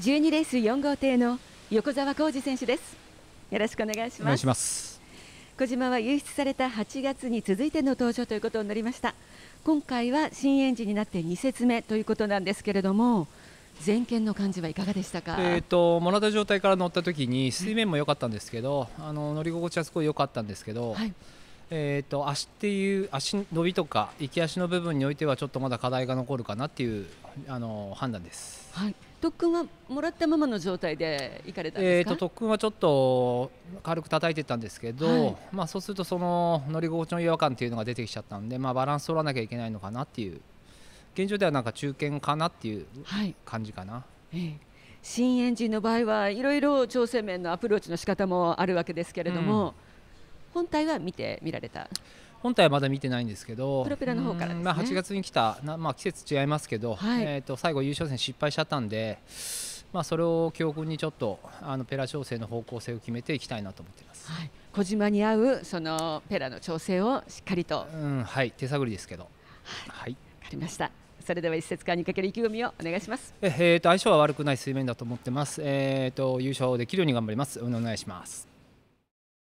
12レース4号艇の横澤浩二選手ですよろしくお願いします小島は輸出された8月に続いての登場ということになりました今回は新エンジンになって2節目ということなんですけれども前見の感じはいかがでしたか、えーと、モもら状態から乗った時に水面も良かったんですけど、あの乗り心地はすごい良かったんですけど、はい、えーと足っていう足伸びとか行き足の部分においてはちょっとまだ課題が残るかなっていうあの判断です。はい。特訓はもらったままの状態で行かれたんですか。えっ、と特訓はちょっと軽く叩いてたんですけど、はい、まあそうするとその乗り心地の違和感っていうのが出てきちゃったんで、まあバランス取らなきゃいけないのかなっていう現状ではなんか中堅かなっていう感じかな。はい、え新エンジンの場合はいろいろ調整面のアプローチの仕方もあるわけですけれども、うん、本体は見てみられた。本体はまだ見てないんですけどプロペラの方から、ね、まあ、8月に来たな、まあ、季節違いますけど、はい、えー、と最後優勝戦失敗しちゃったんで、まあ、それを教訓にちょっとあのペラ調整の方向性を決めていきたいなと思っています、はい、小島に合うそのペラの調整をしっかりと、うん、はい手探りですけどはい、はい、かりましたそれでは一節間にかける意気込みをお願いしますええー、と相性は悪くない水面だと思ってますえっ、ー、と優勝できるように頑張りますお願いします